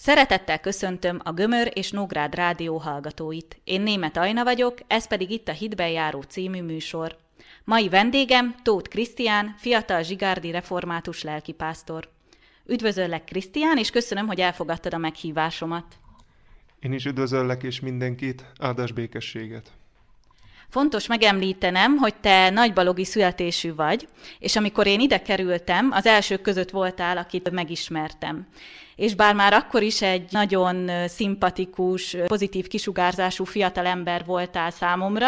Szeretettel köszöntöm a Gömör és Nógrád rádió hallgatóit. Én Német Ajna vagyok, ez pedig itt a Hitben járó című műsor. Mai vendégem Tóth Krisztián, fiatal zsigárdi református lelkipásztor. Üdvözöllek Krisztián, és köszönöm, hogy elfogadtad a meghívásomat. Én is üdvözöllek és mindenkit, áldás békességet! Fontos megemlítenem, hogy te nagybalogi születésű vagy, és amikor én ide kerültem, az elsők között voltál, akit megismertem és bár már akkor is egy nagyon szimpatikus, pozitív kisugárzású fiatalember voltál számomra,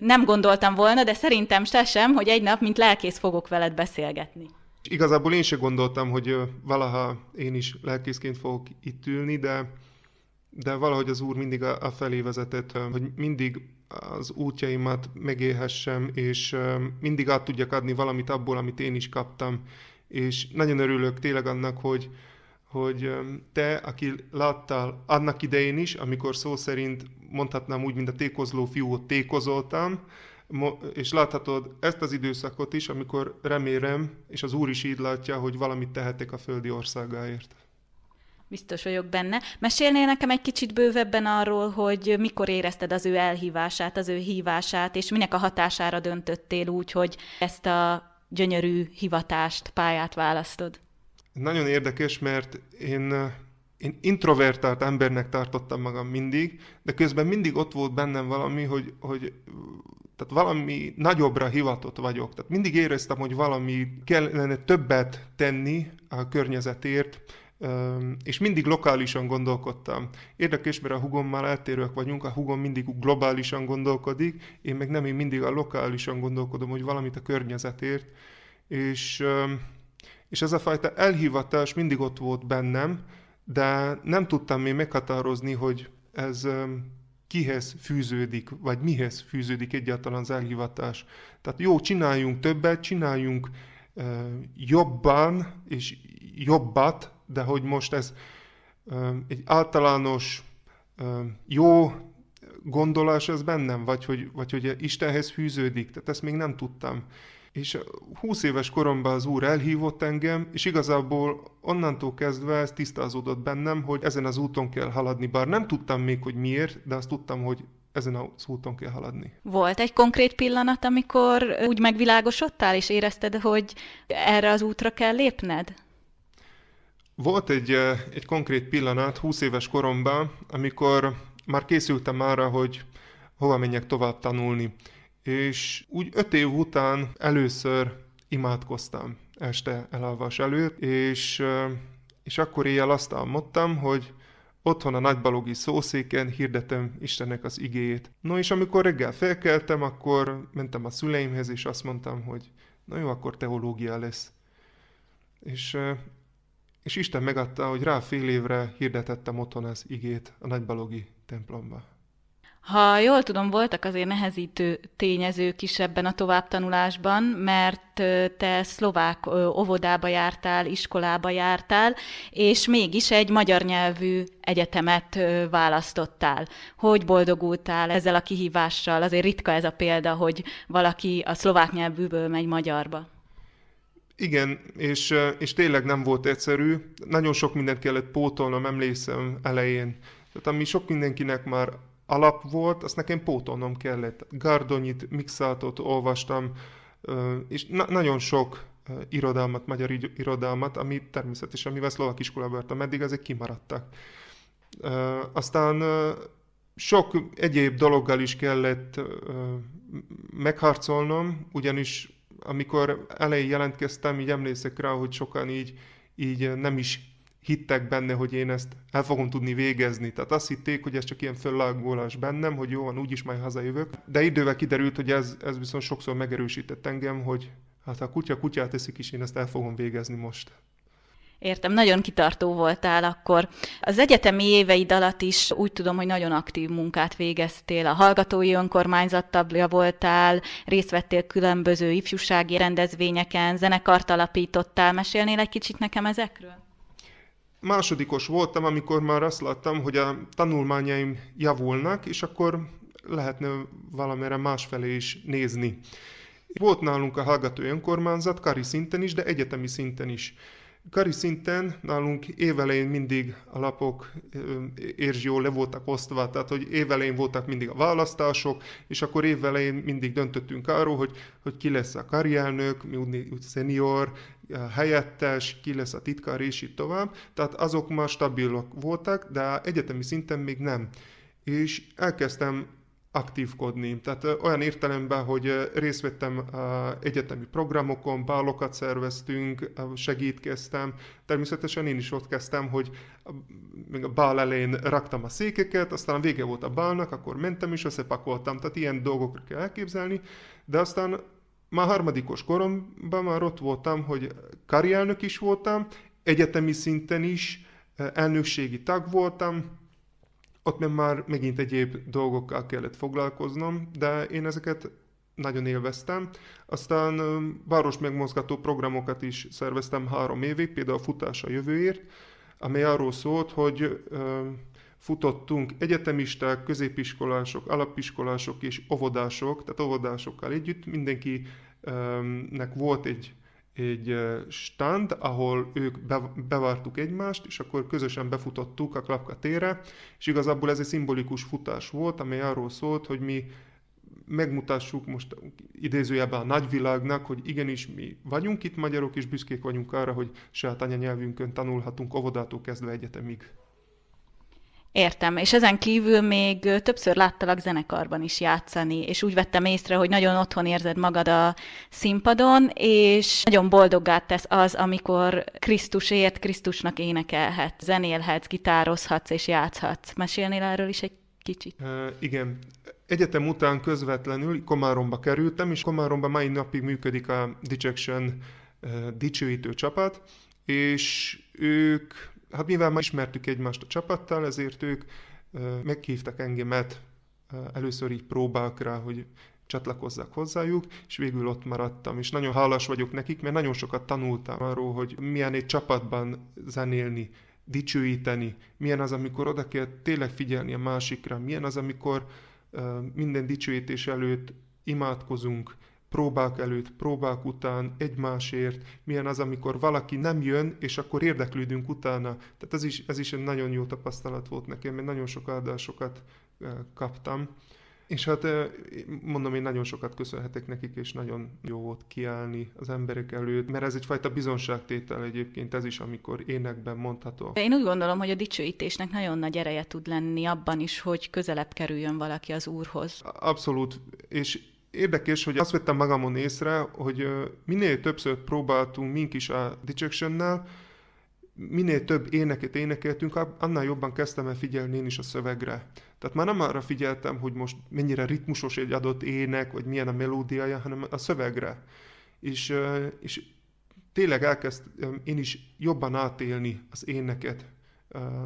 nem gondoltam volna, de szerintem se sem, hogy egy nap, mint lelkész fogok veled beszélgetni. Igazából én se gondoltam, hogy valaha én is lelkészként fogok itt ülni, de, de valahogy az úr mindig a, a felé vezetett, hogy mindig az útjaimat megélhessem, és mindig át tudjak adni valamit abból, amit én is kaptam. És nagyon örülök tényleg annak, hogy, hogy te, aki láttál annak idején is, amikor szó szerint mondhatnám úgy, mint a tékozló fiú, tékozoltam, és láthatod ezt az időszakot is, amikor remélem, és az Úr is így látja, hogy valamit tehetek a földi országáért. Biztos vagyok benne. Mesélnél nekem egy kicsit bővebben arról, hogy mikor érezted az ő elhívását, az ő hívását, és minek a hatására döntöttél úgy, hogy ezt a gyönyörű hivatást, pályát választod? Nagyon érdekes, mert én, eh, én introvertált embernek tartottam magam mindig, de közben mindig ott volt bennem valami, hogy, hogy tehát valami nagyobbra hivatott vagyok. Tehát mindig éreztem, hogy valami kellene többet tenni a környezetért, és mindig lokálisan gondolkodtam. Érdekes, mert a hugommal eltérőek vagyunk, a hugom mindig globálisan gondolkodik, én meg nem, én mindig a lokálisan gondolkodom, hogy valamit a környezetért, és, és ez a fajta elhivatás mindig ott volt bennem, de nem tudtam még meghatározni, hogy ez kihez fűződik, vagy mihez fűződik egyáltalán az elhivatás. Tehát jó, csináljunk többet, csináljunk jobban és jobbat, de hogy most ez egy általános jó gondolás ez bennem, vagy hogy, vagy hogy Istenhez fűződik, tehát ezt még nem tudtam. És 20 éves koromban az Úr elhívott engem, és igazából onnantól kezdve ez tisztázódott bennem, hogy ezen az úton kell haladni, bár nem tudtam még, hogy miért, de azt tudtam, hogy ezen az úton kell haladni. Volt egy konkrét pillanat, amikor úgy megvilágosodtál, és érezted, hogy erre az útra kell lépned? Volt egy, egy konkrét pillanat 20 éves koromban, amikor már készültem arra, hogy hova menjek tovább tanulni. És úgy öt év után először imádkoztam este elalvas előtt, és, és akkor éjjel azt álmodtam, hogy otthon a nagybalogi szószéken hirdetem Istennek az igéjét. No és amikor reggel felkeltem, akkor mentem a szüleimhez, és azt mondtam, hogy na jó, akkor teológia lesz. És és Isten megadta, hogy rá fél évre hirdetettem otthon az igét a nagybalogi templomba. Ha jól tudom, voltak azért nehezítő tényezők is ebben a továbbtanulásban, mert te szlovák óvodába jártál, iskolába jártál, és mégis egy magyar nyelvű egyetemet választottál. Hogy boldogultál ezzel a kihívással? Azért ritka ez a példa, hogy valaki a szlovák nyelvűből megy magyarba. Igen, és, és tényleg nem volt egyszerű. Nagyon sok mindent kellett pótolnom, emlékszem elején. Tehát ami sok mindenkinek már alap volt, azt nekem pótolnom kellett. Gardonyit, Mixátot olvastam, és na- nagyon sok irodalmat, magyar irodalmat, ami természetesen, mivel szlovak iskolába jártam eddig, ezek kimaradtak. Aztán sok egyéb dologgal is kellett megharcolnom, ugyanis amikor elején jelentkeztem, így emlékszek rá, hogy sokan így, így nem is hittek benne, hogy én ezt el fogom tudni végezni. Tehát azt hitték, hogy ez csak ilyen föllagolás bennem, hogy jó van, úgyis majd hazajövök. De idővel kiderült, hogy ez, ez viszont sokszor megerősített engem, hogy hát a kutya kutyát teszik is, én ezt el fogom végezni most. Értem, nagyon kitartó voltál akkor. Az egyetemi éveid alatt is úgy tudom, hogy nagyon aktív munkát végeztél. A hallgatói önkormányzat tablja voltál, részt vettél különböző ifjúsági rendezvényeken, zenekart alapítottál. Mesélnél egy kicsit nekem ezekről? Másodikos voltam, amikor már azt láttam, hogy a tanulmányaim javulnak, és akkor lehetne valamire másfelé is nézni. Volt nálunk a hallgatói önkormányzat, kari szinten is, de egyetemi szinten is. Kari szinten nálunk évelején mindig a lapok értsd jól le voltak osztva, tehát hogy évelején voltak mindig a választások, és akkor évelején mindig döntöttünk arról, hogy, hogy ki lesz a elnök, mi úgy, úgy szenior, helyettes, ki lesz a titkár, és így tovább. Tehát azok már stabilak voltak, de egyetemi szinten még nem. És elkezdtem aktívkodni. Tehát olyan értelemben, hogy részt vettem egyetemi programokon, bálokat szerveztünk, segítkeztem. Természetesen én is ott kezdtem, hogy még a bál elején raktam a székeket, aztán a vége volt a bálnak, akkor mentem és összepakoltam. Tehát ilyen dolgokra kell elképzelni, de aztán már harmadikos koromban már ott voltam, hogy karjelnök is voltam, egyetemi szinten is, elnökségi tag voltam, ott meg már megint egyéb dolgokkal kellett foglalkoznom, de én ezeket nagyon élveztem. Aztán város megmozgató programokat is szerveztem három évig, például a Futás a jövőért, amely arról szólt, hogy futottunk egyetemisták, középiskolások, alapiskolások és óvodások, tehát óvodásokkal együtt. Mindenkinek volt egy egy stand, ahol ők bevartuk egymást, és akkor közösen befutottuk a Klapka térre, és igazából ez egy szimbolikus futás volt, amely arról szólt, hogy mi megmutassuk most idézőjelben a nagyvilágnak, hogy igenis mi vagyunk itt magyarok, és büszkék vagyunk arra, hogy saját anyanyelvünkön tanulhatunk óvodától kezdve egyetemig. Értem, és ezen kívül még többször láttalak zenekarban is játszani, és úgy vettem észre, hogy nagyon otthon érzed magad a színpadon, és nagyon boldoggá tesz az, amikor Krisztusért Krisztusnak énekelhet, zenélhetsz, gitározhatsz és játszhatsz. Mesélnél erről is egy kicsit? E, igen, Egyetem után közvetlenül Komáromba kerültem, és Komáromba mai napig működik a Dejection dicsőítő csapat, és ők hát mivel már ismertük egymást a csapattal, ezért ők meghívtak engemet először így próbákra, hogy csatlakozzak hozzájuk, és végül ott maradtam. És nagyon hálás vagyok nekik, mert nagyon sokat tanultam arról, hogy milyen egy csapatban zenélni, dicsőíteni, milyen az, amikor oda kell tényleg figyelni a másikra, milyen az, amikor minden dicsőítés előtt imádkozunk, próbák előtt, próbák után, egymásért, milyen az, amikor valaki nem jön, és akkor érdeklődünk utána. Tehát ez is, ez is egy nagyon jó tapasztalat volt nekem, mert nagyon sok áldásokat eh, kaptam. És hát eh, mondom, én nagyon sokat köszönhetek nekik, és nagyon jó volt kiállni az emberek előtt, mert ez egyfajta bizonságtétel egyébként, ez is, amikor énekben mondható. Én úgy gondolom, hogy a dicsőítésnek nagyon nagy ereje tud lenni abban is, hogy közelebb kerüljön valaki az Úrhoz. Abszolút, és Érdekes, hogy azt vettem magamon észre, hogy minél többször próbáltunk mink is a dejection minél több éneket énekeltünk, annál jobban kezdtem el figyelni én is a szövegre. Tehát már nem arra figyeltem, hogy most mennyire ritmusos egy adott ének, vagy milyen a melódiája, hanem a szövegre. És, és tényleg elkezd én is jobban átélni az éneket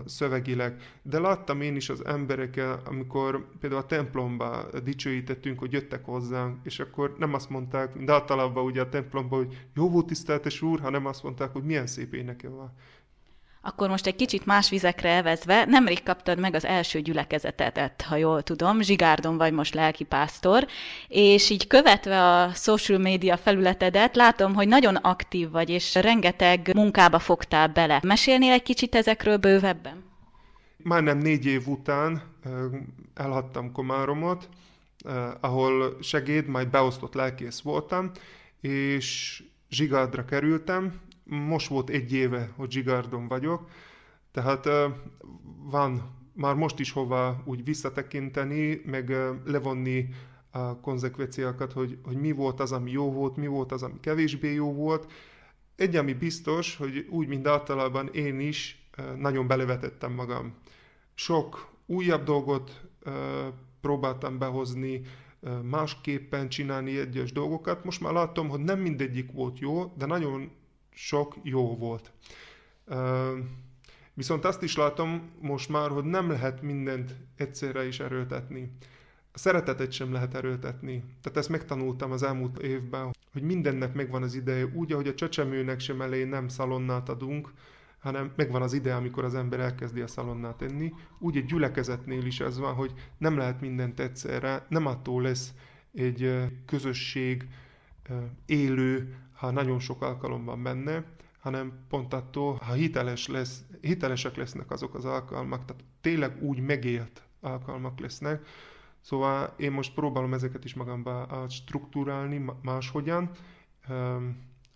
szövegileg. De láttam én is az embereket, amikor például a templomba dicsőítettünk, hogy jöttek hozzánk, és akkor nem azt mondták, de általában ugye a templomba, hogy jó volt tiszteltes úr, hanem azt mondták, hogy milyen szép éneke van. Akkor most egy kicsit más vizekre elvezve, nemrég kaptad meg az első gyülekezetet, ha jól tudom, Zsigárdon vagy most pásztor, és így követve a social media felületedet, látom, hogy nagyon aktív vagy, és rengeteg munkába fogtál bele. Mesélnél egy kicsit ezekről bővebben? Már nem négy év után elhattam Komáromot, ahol segéd, majd beosztott lelkész voltam, és Zsigádra kerültem, most volt egy éve, hogy Zsigárdon vagyok, tehát van már most is hova úgy visszatekinteni, meg levonni a konzekvenciákat, hogy, hogy mi volt az, ami jó volt, mi volt az, ami kevésbé jó volt. Egy, ami biztos, hogy úgy, mint általában én is nagyon belevetettem magam. Sok újabb dolgot próbáltam behozni, másképpen csinálni egyes dolgokat. Most már látom, hogy nem mindegyik volt jó, de nagyon sok jó volt. Viszont azt is látom most már, hogy nem lehet mindent egyszerre is erőltetni. A szeretetet sem lehet erőltetni. Tehát ezt megtanultam az elmúlt évben, hogy mindennek megvan az ideje, úgy, ahogy a csecsemőnek sem elé nem szalonnát adunk, hanem megvan az ideje, amikor az ember elkezdi a szalonnát enni. Úgy egy gyülekezetnél is ez van, hogy nem lehet mindent egyszerre, nem attól lesz egy közösség élő, ha nagyon sok alkalom van benne, hanem pont attól, ha hiteles lesz, hitelesek lesznek azok az alkalmak, tehát tényleg úgy megélt alkalmak lesznek. Szóval én most próbálom ezeket is magamba struktúrálni máshogyan,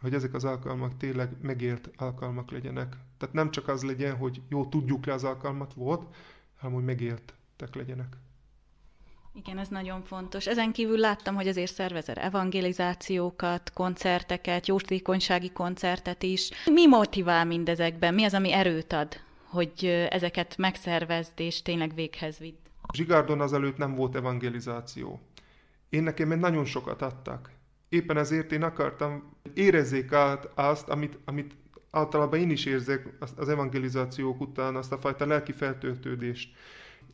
hogy ezek az alkalmak tényleg megélt alkalmak legyenek. Tehát nem csak az legyen, hogy jó, tudjuk le az alkalmat, volt, hanem hogy megéltek legyenek. Igen, ez nagyon fontos. Ezen kívül láttam, hogy azért szervezel evangelizációkat, koncerteket, jótékonysági koncertet is. Mi motivál mindezekben? Mi az, ami erőt ad, hogy ezeket megszervezd és tényleg véghez vidd? Zsigárdon azelőtt nem volt evangelizáció. Én nekem még nagyon sokat adtak. Éppen ezért én akartam, érezzék át azt, amit, amit általában én is érzek az evangelizációk után, azt a fajta lelki feltöltődést.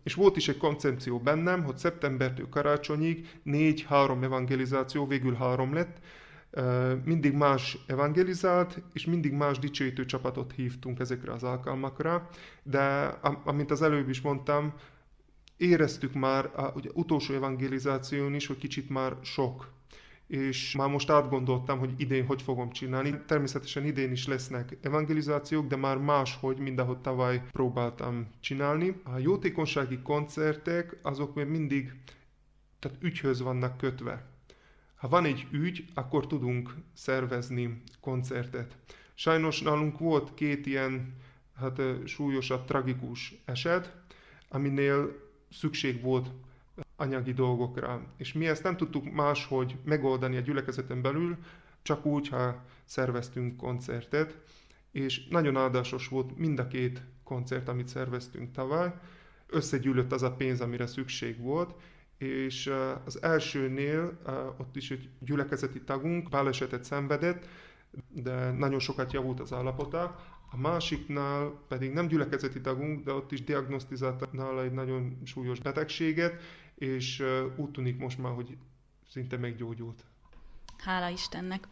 És volt is egy koncepció bennem, hogy szeptembertől karácsonyig négy-három evangelizáció, végül három lett, mindig más evangelizált, és mindig más dicsőítő csapatot hívtunk ezekre az alkalmakra, de amint az előbb is mondtam, éreztük már a, utolsó evangelizáción is, hogy kicsit már sok és már most átgondoltam, hogy idén hogy fogom csinálni. Természetesen idén is lesznek evangelizációk, de már máshogy, mint ahogy tavaly próbáltam csinálni. A jótékonysági koncertek azok még mindig tehát ügyhöz vannak kötve. Ha van egy ügy, akkor tudunk szervezni koncertet. Sajnos nálunk volt két ilyen hát, súlyosabb, tragikus eset, aminél szükség volt anyagi dolgokra. És mi ezt nem tudtuk máshogy megoldani a gyülekezeten belül, csak úgy, ha szerveztünk koncertet, és nagyon áldásos volt mind a két koncert, amit szerveztünk tavaly, összegyűlött az a pénz, amire szükség volt, és az elsőnél ott is egy gyülekezeti tagunk balesetet szenvedett, de nagyon sokat javult az állapota. A másiknál pedig nem gyülekezeti tagunk, de ott is diagnosztizáltak nála egy nagyon súlyos betegséget, és úgy tűnik most már, hogy szinte meggyógyult. Hála Istennek.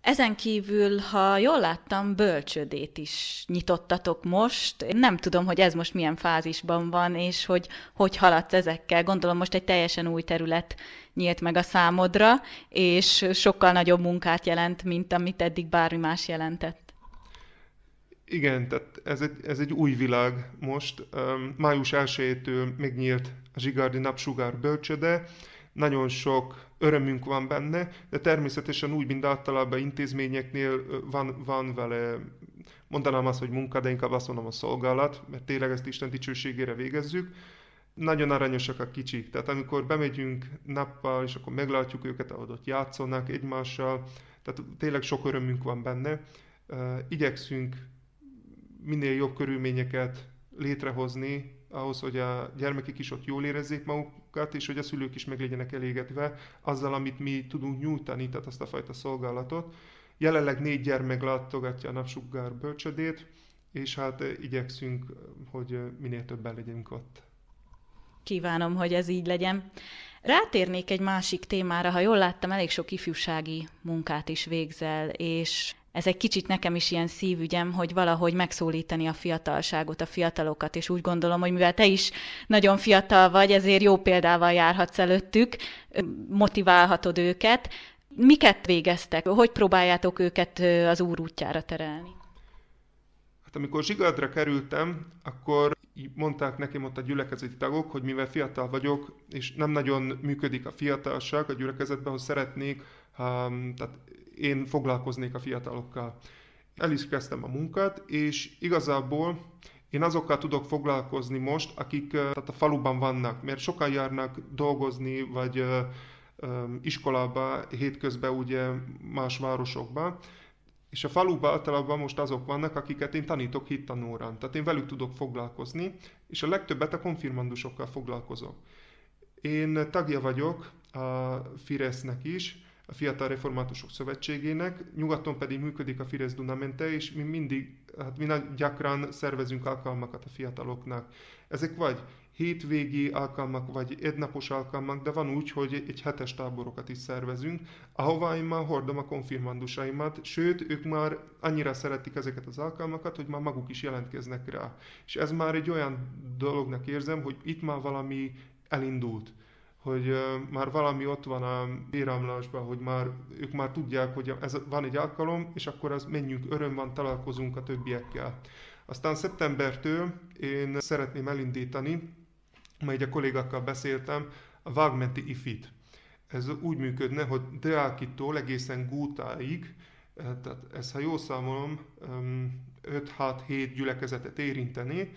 Ezen kívül, ha jól láttam, bölcsödét is nyitottatok most. nem tudom, hogy ez most milyen fázisban van, és hogy hogy haladsz ezekkel. Gondolom most egy teljesen új terület nyílt meg a számodra, és sokkal nagyobb munkát jelent, mint amit eddig bármi más jelentett. Igen, tehát ez egy, ez egy új világ most. Május 1-től megnyílt a Zsigardi Napsugár bölcsöde, nagyon sok örömünk van benne, de természetesen úgy, mint általában intézményeknél van, van vele, mondanám azt, hogy munka, de inkább azt mondom a szolgálat, mert tényleg ezt Isten dicsőségére végezzük. Nagyon aranyosak a kicsik, tehát amikor bemegyünk nappal, és akkor meglátjuk őket, ahogy ott játszanak egymással, tehát tényleg sok örömünk van benne. Igyekszünk minél jobb körülményeket létrehozni ahhoz, hogy a gyermekek is ott jól érezzék magukat, és hogy a szülők is meg legyenek elégedve, azzal, amit mi tudunk nyújtani, tehát azt a fajta szolgálatot. Jelenleg négy gyermek látogatja a napsugár bölcsödét, és hát eh, igyekszünk, eh, hogy eh, minél többen legyünk ott. Kívánom, hogy ez így legyen. Rátérnék egy másik témára, ha jól láttam, elég sok ifjúsági munkát is végzel, és ez egy kicsit nekem is ilyen szívügyem, hogy valahogy megszólítani a fiatalságot, a fiatalokat, és úgy gondolom, hogy mivel te is nagyon fiatal vagy, ezért jó példával járhatsz előttük, motiválhatod őket. Miket végeztek? Hogy próbáljátok őket az úr útjára terelni? Hát amikor zsigadra kerültem, akkor mondták nekem ott a gyülekezeti tagok, hogy mivel fiatal vagyok, és nem nagyon működik a fiatalság a gyülekezetben, hogy szeretnék, um, tehát én foglalkoznék a fiatalokkal. El is kezdtem a munkát, és igazából én azokkal tudok foglalkozni most, akik tehát a faluban vannak, mert sokan járnak dolgozni, vagy iskolába, hétközben ugye más városokba, és a faluban általában most azok vannak, akiket én tanítok hittanóran, tehát én velük tudok foglalkozni, és a legtöbbet a konfirmandusokkal foglalkozok. Én tagja vagyok a Firesznek is, a Fiatal Reformátusok Szövetségének, nyugaton pedig működik a Fidesz Dunamente, és mi mindig, hát mi nagy gyakran szervezünk alkalmakat a fiataloknak. Ezek vagy hétvégi alkalmak, vagy egynapos alkalmak, de van úgy, hogy egy hetes táborokat is szervezünk, ahova én már hordom a konfirmandusaimat, sőt, ők már annyira szeretik ezeket az alkalmakat, hogy már maguk is jelentkeznek rá. És ez már egy olyan dolognak érzem, hogy itt már valami elindult hogy már valami ott van a éramlásban, hogy már ők már tudják, hogy ez van egy alkalom, és akkor az menjünk, öröm van, találkozunk a többiekkel. Aztán szeptembertől én szeretném elindítani, majd a kollégakkal beszéltem, a Vagmenti IFIT. Ez úgy működne, hogy Deákitól egészen Gútáig, eh, tehát ez, ha jól számolom, 5-6-7 gyülekezetet érinteni,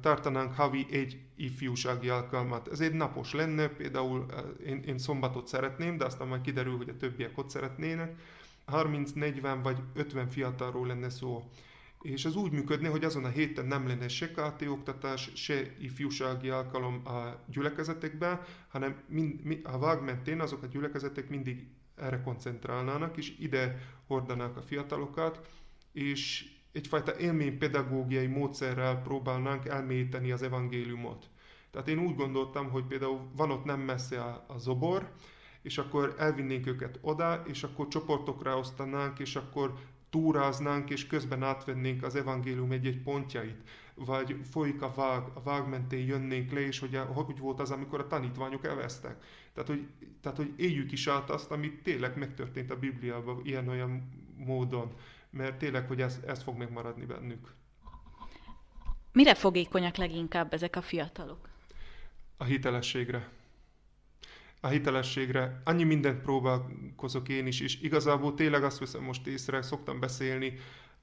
tartanánk havi egy ifjúsági alkalmat. Ez egy napos lenne, például én, én szombatot szeretném, de aztán majd kiderül, hogy a többiek ott szeretnének. 30-40 vagy 50 fiatalról lenne szó. És az úgy működne, hogy azon a héten nem lenne se KT oktatás, se ifjúsági alkalom a gyülekezetekben, hanem mind, mi, a vág mentén azok a gyülekezetek mindig erre koncentrálnának, és ide hordanák a fiatalokat, és egyfajta élménypedagógiai módszerrel próbálnánk elmélyíteni az evangéliumot. Tehát én úgy gondoltam, hogy például van ott nem messze a, a zobor, és akkor elvinnénk őket oda, és akkor csoportokra osztanánk, és akkor túráznánk, és közben átvennénk az evangélium egy-egy pontjait, vagy folyik a vág, a vág mentén jönnénk le, és hogy, a, hogy volt az, amikor a tanítványok elvesztek. Tehát hogy, tehát, hogy éljük is át azt, amit tényleg megtörtént a Bibliában ilyen-olyan módon mert tényleg, hogy ez, ez fog még maradni bennük. Mire fogékonyak leginkább ezek a fiatalok? A hitelességre. A hitelességre. Annyi mindent próbálkozok én is, és igazából tényleg azt veszem most észre, szoktam beszélni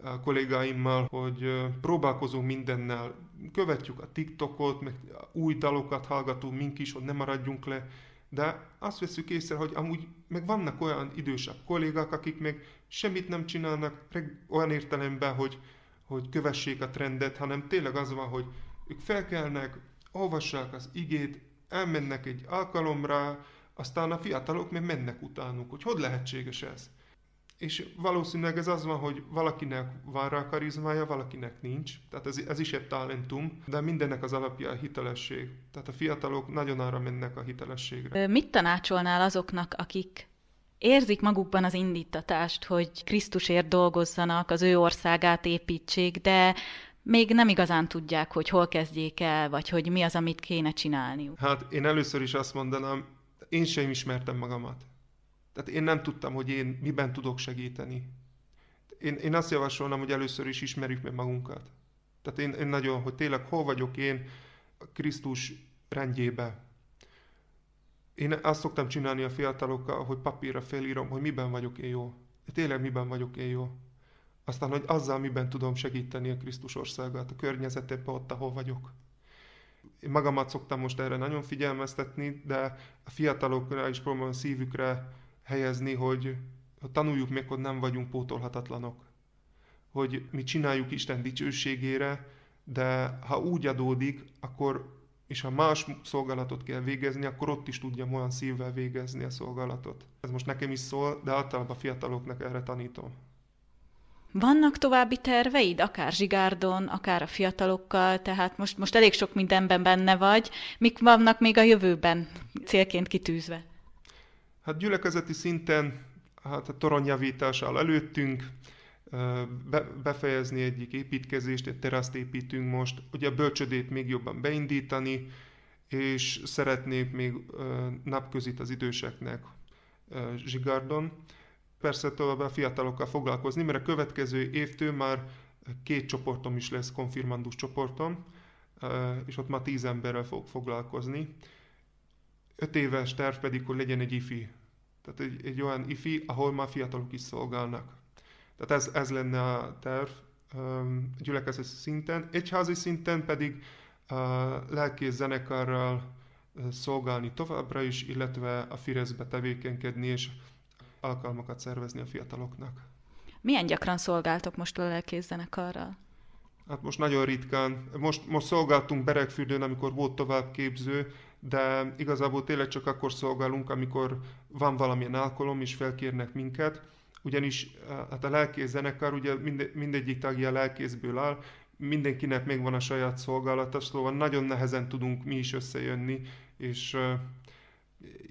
a kollégáimmal, hogy próbálkozunk mindennel. Követjük a TikTokot, meg új dalokat hallgatunk mink is, hogy nem maradjunk le de azt veszük észre, hogy amúgy meg vannak olyan idősebb kollégák, akik meg semmit nem csinálnak olyan értelemben, hogy, hogy kövessék a trendet, hanem tényleg az van, hogy ők felkelnek, olvassák az igét, elmennek egy alkalomra, aztán a fiatalok meg mennek utánuk, hogy hogy lehetséges ez. És valószínűleg ez az van, hogy valakinek van rá karizmája, valakinek nincs. Tehát ez, ez is egy talentum, de mindennek az alapja a hitelesség. Tehát a fiatalok nagyon arra mennek a hitelességre. Mit tanácsolnál azoknak, akik érzik magukban az indítatást, hogy Krisztusért dolgozzanak, az ő országát építsék, de még nem igazán tudják, hogy hol kezdjék el, vagy hogy mi az, amit kéne csinálniuk. Hát én először is azt mondanám, én sem ismertem magamat. Tehát én nem tudtam, hogy én miben tudok segíteni. Én, én azt javasolnám, hogy először is ismerjük meg magunkat. Tehát én, én nagyon, hogy tényleg hol vagyok én Krisztus rendjébe. Én azt szoktam csinálni a fiatalokkal, hogy papírra felírom, hogy miben vagyok én jó. Tényleg miben vagyok én jó. Aztán, hogy azzal miben tudom segíteni a Krisztus országát, a környezetében ott, ahol vagyok. Én magamat szoktam most erre nagyon figyelmeztetni, de a fiatalokra is próbálom szívükre helyezni, hogy tanuljuk meg, hogy nem vagyunk pótolhatatlanok. Hogy mi csináljuk Isten dicsőségére, de ha úgy adódik, akkor és ha más szolgálatot kell végezni, akkor ott is tudjam olyan szívvel végezni a szolgálatot. Ez most nekem is szól, de általában a fiataloknak erre tanítom. Vannak további terveid, akár Zsigárdon, akár a fiatalokkal, tehát most, most elég sok mindenben benne vagy. Mik vannak még a jövőben célként kitűzve? Hát gyülekezeti szinten hát a toronyjavítás áll előttünk, be, befejezni egyik építkezést, egy teraszt építünk most, ugye a bölcsödét még jobban beindítani, és szeretnék még napközit az időseknek zsigardon. Persze tovább a fiatalokkal foglalkozni, mert a következő évtől már két csoportom is lesz, konfirmandus csoportom, és ott már tíz emberrel fog foglalkozni öt éves terv pedig, hogy legyen egy ifi. Tehát egy, egy olyan ifi, ahol már fiatalok is szolgálnak. Tehát ez, ez lenne a terv um, gyülekezet szinten. Egyházi szinten pedig a lelkész zenekarral szolgálni továbbra is, illetve a Fireszbe tevékenykedni és alkalmakat szervezni a fiataloknak. Milyen gyakran szolgáltok most a lelkész zenekarral? Hát most nagyon ritkán. Most, most szolgáltunk Beregfürdőn, amikor volt továbbképző, de igazából tényleg csak akkor szolgálunk, amikor van valamilyen alkalom, és felkérnek minket, ugyanis eh, hát a lelkész zenekar, ugye mind, mindegyik tagja lelkészből áll, mindenkinek megvan a saját szolgálata, szóval nagyon nehezen tudunk mi is összejönni, és eh,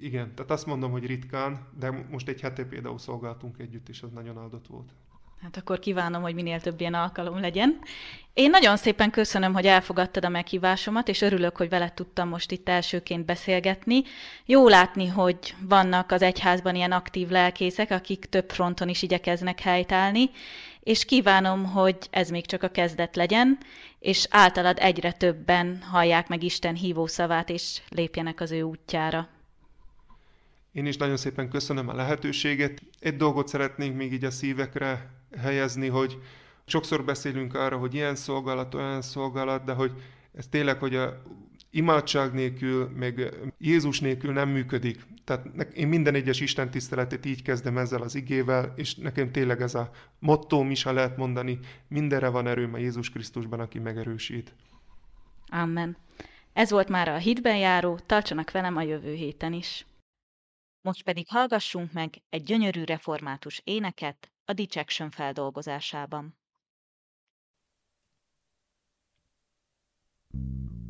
igen, tehát azt mondom, hogy ritkán, de most egy hete például szolgáltunk együtt, és az nagyon áldott volt. Hát akkor kívánom, hogy minél több ilyen alkalom legyen. Én nagyon szépen köszönöm, hogy elfogadtad a meghívásomat, és örülök, hogy veled tudtam most itt elsőként beszélgetni. Jó látni, hogy vannak az egyházban ilyen aktív lelkészek, akik több fronton is igyekeznek helytállni, és kívánom, hogy ez még csak a kezdet legyen, és általad egyre többen hallják meg Isten hívószavát, és lépjenek az ő útjára. Én is nagyon szépen köszönöm a lehetőséget. Egy dolgot szeretnénk még így a szívekre helyezni, hogy sokszor beszélünk arra, hogy ilyen szolgálat, olyan szolgálat, de hogy ez tényleg, hogy a imádság nélkül, meg Jézus nélkül nem működik. Tehát én minden egyes Isten tiszteletét így kezdem ezzel az igével, és nekem tényleg ez a mottóm is, ha lehet mondani, mindenre van erőm a Jézus Krisztusban, aki megerősít. Amen. Ez volt már a Hitben járó, tartsanak velem a jövő héten is. Most pedig hallgassunk meg egy gyönyörű református éneket a Dejection feldolgozásában. thank you